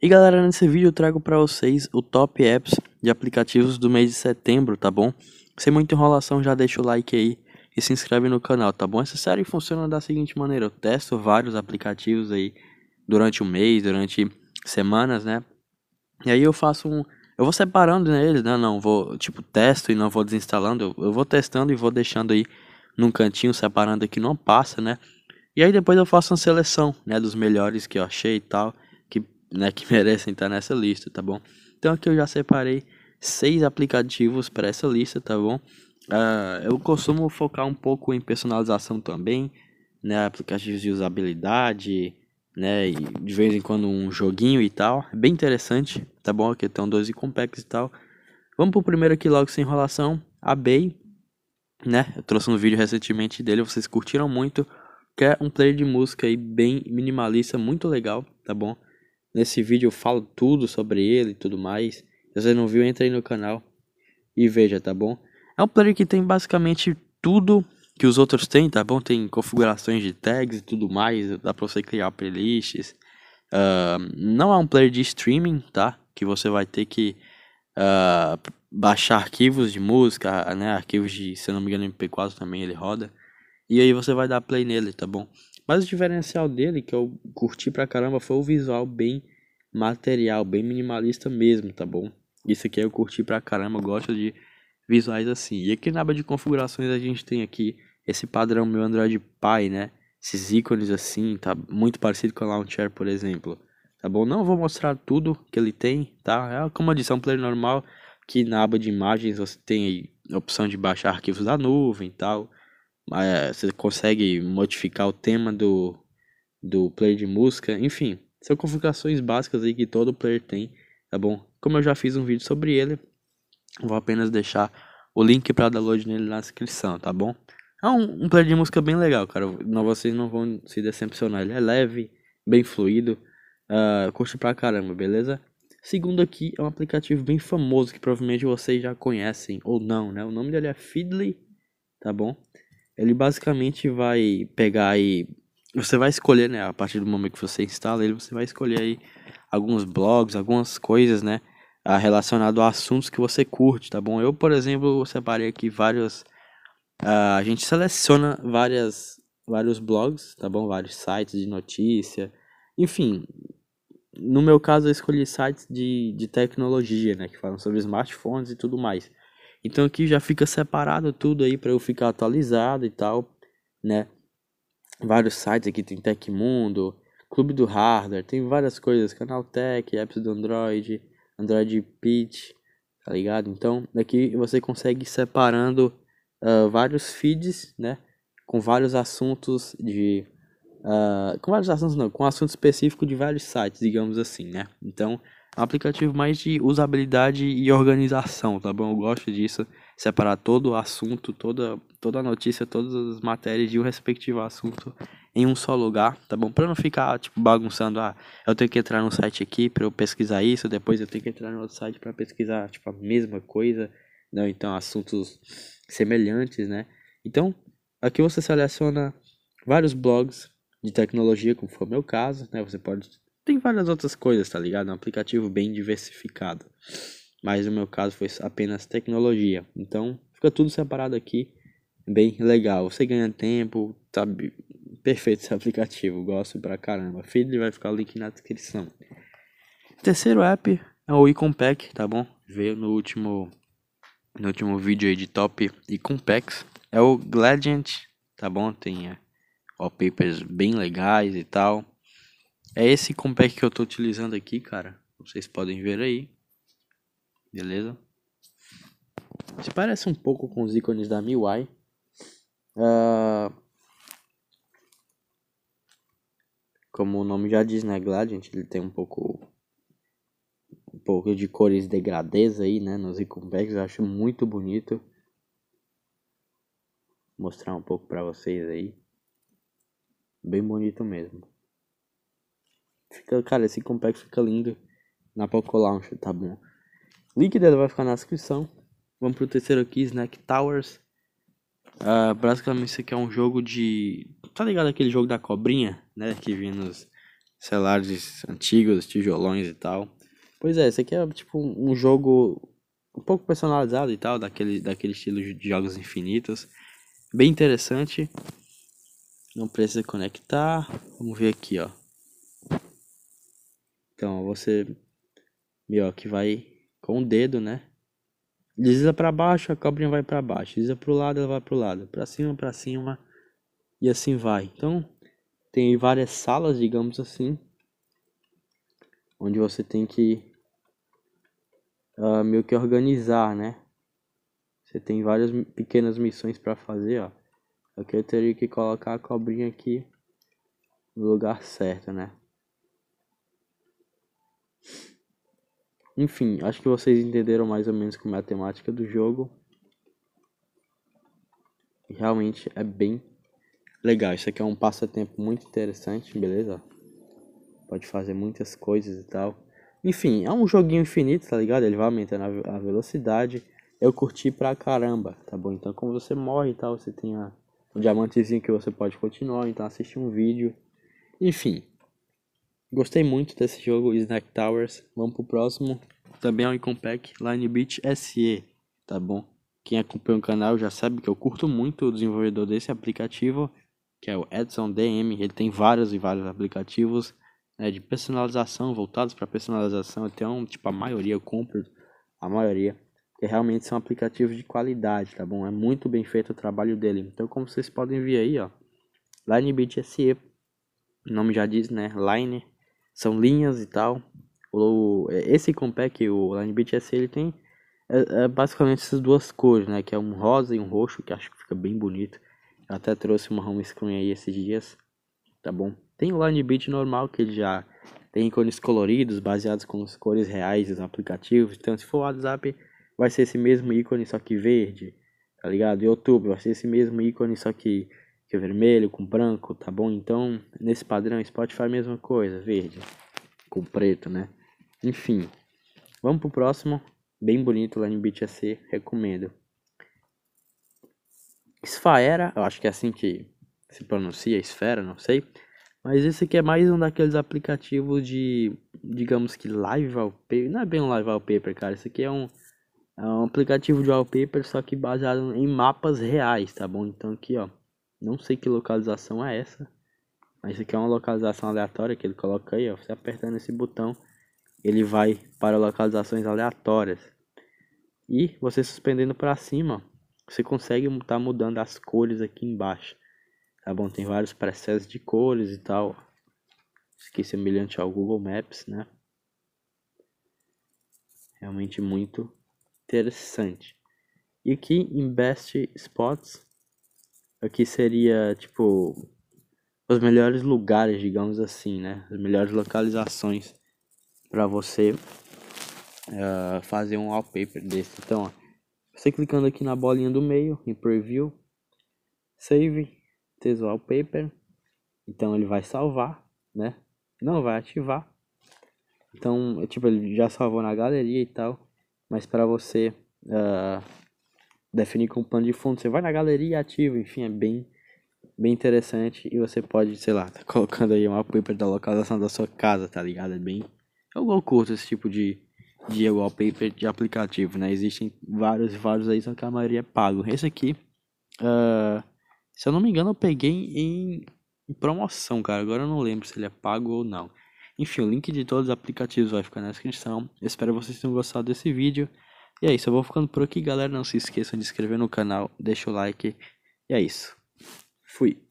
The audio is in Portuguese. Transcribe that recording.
E galera, nesse vídeo eu trago para vocês o top apps de aplicativos do mês de setembro, tá bom? Sem muita enrolação, já deixa o like aí e se inscreve no canal, tá bom? Essa série funciona da seguinte maneira, eu testo vários aplicativos aí durante o mês, durante semanas, né? E aí eu faço um... Eu vou separando neles, né? Não, vou, tipo, testo e não vou desinstalando. Eu, eu vou testando e vou deixando aí num cantinho, separando que não passa, né? E aí depois eu faço uma seleção, né? Dos melhores que eu achei e tal né, que merecem estar nessa lista, tá bom? Então aqui eu já separei seis aplicativos para essa lista, tá bom? Uh, eu costumo focar um pouco em personalização também, né, aplicativos de usabilidade, né, e de vez em quando um joguinho e tal, é bem interessante, tá bom? Aqui tem um, compacts e tal. Vamos pro primeiro aqui logo sem enrolação, a Bay, né? Eu trouxe um vídeo recentemente dele, vocês curtiram muito, que é um player de música aí bem minimalista, muito legal, tá bom? Nesse vídeo eu falo tudo sobre ele e tudo mais. Se você não viu, entra aí no canal e veja, tá bom? É um player que tem basicamente tudo que os outros têm, tá bom? Tem configurações de tags e tudo mais, dá pra você criar playlists. Uh, não é um player de streaming, tá? Que você vai ter que uh, baixar arquivos de música, né? Arquivos de, se não me engano, MP4 também ele roda. E aí você vai dar play nele, tá bom? Mas o diferencial dele, que eu curti pra caramba, foi o visual bem material, bem minimalista mesmo, tá bom? Isso aqui eu curti pra caramba, gosto de visuais assim. E aqui na aba de configurações a gente tem aqui esse padrão meu Android Pie, né? Esses ícones assim, tá muito parecido com a Launcher, por exemplo. Tá bom? Não vou mostrar tudo que ele tem, tá? É como adição é um player normal que na aba de imagens você tem a opção de baixar arquivos da nuvem e tal. Ah, é, você consegue modificar o tema do, do player de música, enfim, são configurações básicas aí que todo player tem, tá bom? Como eu já fiz um vídeo sobre ele, vou apenas deixar o link para download nele na descrição, tá bom? É um, um, player de música bem legal, cara, não, vocês não vão se decepcionar, ele é leve, bem fluido, ah, uh, curte pra caramba, beleza? Segundo aqui, é um aplicativo bem famoso que provavelmente vocês já conhecem ou não, né? O nome dele é Fiddly, tá bom? ele basicamente vai pegar aí. Você vai escolher, né? A partir do momento que você instala ele, você vai escolher aí alguns blogs, algumas coisas, né? Ah, relacionado a assuntos que você curte, tá bom? Eu, por exemplo, separei aqui vários. Uh, a gente seleciona várias, vários blogs, tá bom? Vários sites de notícia. Enfim, no meu caso, eu escolhi sites de, de tecnologia, né? Que falam sobre smartphones e tudo mais. Então aqui já fica separado tudo aí para eu ficar atualizado e tal, né? Vários sites aqui tem Tecmundo, Clube do Hardware, tem várias coisas, Canal Tech, apps do Android, Android Pitch, tá ligado? Então aqui você consegue ir separando uh, vários feeds, né? Com vários assuntos de Uh, com vários assuntos não, com assunto específico de vários sites, digamos assim, né? Então aplicativo mais de usabilidade e organização, tá bom? Eu gosto disso, separar todo o assunto, toda, toda a notícia, todas as matérias de um respectivo assunto em um só lugar, tá bom? Para não ficar tipo bagunçando, ah, eu tenho que entrar no site aqui para eu pesquisar isso, depois eu tenho que entrar no outro site para pesquisar tipo a mesma coisa, não, né? então assuntos semelhantes, né? Então, aqui você seleciona vários blogs de tecnologia, como foi o meu caso, né? Você pode tem várias outras coisas, tá ligado? É um aplicativo bem diversificado. Mas no meu caso foi apenas tecnologia. Então fica tudo separado aqui. Bem legal. Você ganha tempo, tá perfeito esse aplicativo. Gosto pra caramba. Feedly vai ficar o link na descrição. Terceiro app é o Icompack, tá bom? Veio no último no último vídeo aí de top Icompacks. É o Gladiant, tá bom? Tem é, wallpapers papers bem legais e tal. É esse compact que eu estou utilizando aqui, cara. Vocês podem ver aí. Beleza? Se parece um pouco com os ícones da MIUI. Uh... Ah, como o nome já diz, né, Gladiant? Ele tem um pouco um pouco de cores degradês aí, né, nos Iconbacks, eu acho muito bonito. Vou mostrar um pouco para vocês aí. Bem bonito mesmo. Fica, cara, esse compact fica lindo na Poco tá bom? Link dela vai ficar na descrição. Vamos pro terceiro aqui, né, Snack Towers. Uh, basicamente isso aqui é um jogo de. Tá ligado aquele jogo da cobrinha, né? Que vinha nos celulares antigos, tijolões e tal. Pois é, esse aqui é tipo um jogo um pouco personalizado e tal, daquele, daquele estilo de jogos infinitos. Bem interessante. Não precisa conectar. Vamos ver aqui, ó. Então, você meio que vai com o dedo, né? Desliza para baixo, a cobrinha vai para baixo. Desliza para o lado, ela vai para o lado. Para cima, para cima e assim vai. Então, tem várias salas, digamos assim, onde você tem que uh, meio que organizar, né? Você tem várias pequenas missões para fazer, ó. Aqui eu teria que colocar a cobrinha aqui no lugar certo, né? Enfim, acho que vocês entenderam mais ou menos como é a temática do jogo. Realmente é bem legal. Isso aqui é um passatempo muito interessante, beleza? Pode fazer muitas coisas e tal. Enfim, é um joguinho infinito, tá ligado? Ele vai aumentando a velocidade. Eu curti pra caramba, tá bom? Então, como você morre e tal, você tem um diamantezinho que você pode continuar. Então, assiste um vídeo. Enfim, Gostei muito desse jogo, Snack Towers. Vamos pro próximo. Também é um Icon Line Beach SE, tá bom? Quem acompanha o canal já sabe que eu curto muito o desenvolvedor desse aplicativo, que é o Edson DM. Ele tem vários e vários aplicativos né, de personalização, voltados para personalização. Então, tipo, a maioria eu compro, a maioria. Porque realmente são aplicativos de qualidade, tá bom? É muito bem feito o trabalho dele. Então, como vocês podem ver aí, ó, Line Beach SE, o nome já diz, né? Line são linhas e tal. O, é, esse compact, o Line Beat S, ele tem é, é basicamente essas duas cores, né? Que é um rosa e um roxo, que acho que fica bem bonito. Eu até trouxe uma home screen aí esses dias, tá bom? Tem o Line Beat normal, que ele já tem ícones coloridos, baseados com as cores reais dos aplicativos. Então, se for WhatsApp, vai ser esse mesmo ícone, só que verde, tá ligado? YouTube vai ser esse mesmo ícone, só que que é vermelho com branco, tá bom? Então, nesse padrão, Spotify é a mesma coisa, verde com preto, né? Enfim, vamos pro próximo, bem bonito lá no BTC, recomendo. Esfaera, eu acho que é assim que se pronuncia, esfera, não sei. Mas esse aqui é mais um daqueles aplicativos de, digamos que live wallpaper, não é bem um live wallpaper, cara, esse aqui é um... É um aplicativo de wallpaper, só que baseado em mapas reais, tá bom? Então aqui, ó, não sei que localização é essa. Mas isso aqui é uma localização aleatória que ele coloca aí, ó. Você apertando esse botão, ele vai para localizações aleatórias. E você suspendendo para cima, você consegue estar tá mudando as cores aqui embaixo. Tá bom? Tem vários presets de cores e tal. Isso aqui é semelhante ao Google Maps, né? Realmente muito interessante. E aqui em Best Spots, aqui seria, tipo, os melhores lugares, digamos assim, né? As melhores localizações para você uh, fazer um wallpaper desse. Então, ó, você clicando aqui na bolinha do meio, em Preview, Save, Test Wallpaper. Então, ele vai salvar, né? Não vai ativar. Então, é, tipo, ele já salvou na galeria e tal. Mas para você... Uh, definir como plano de fundo. Você vai na galeria ativa, enfim, é bem, bem interessante. E você pode, sei lá, tá colocando aí uma paper da localização da sua casa, tá ligado? É bem. Eu curto esse tipo de, de wallpaper de aplicativo, né? Existem vários vários aí, só que a maioria é pago. Esse aqui, uh, se eu não me engano, eu peguei em, em promoção, cara. Agora eu não lembro se ele é pago ou não. Enfim, o link de todos os aplicativos vai ficar na descrição. Espero vocês tenham gostado desse vídeo. E é isso, eu vou ficando por aqui, galera. Não se esqueçam de se inscrever no canal, deixa o like. E é isso. Fui.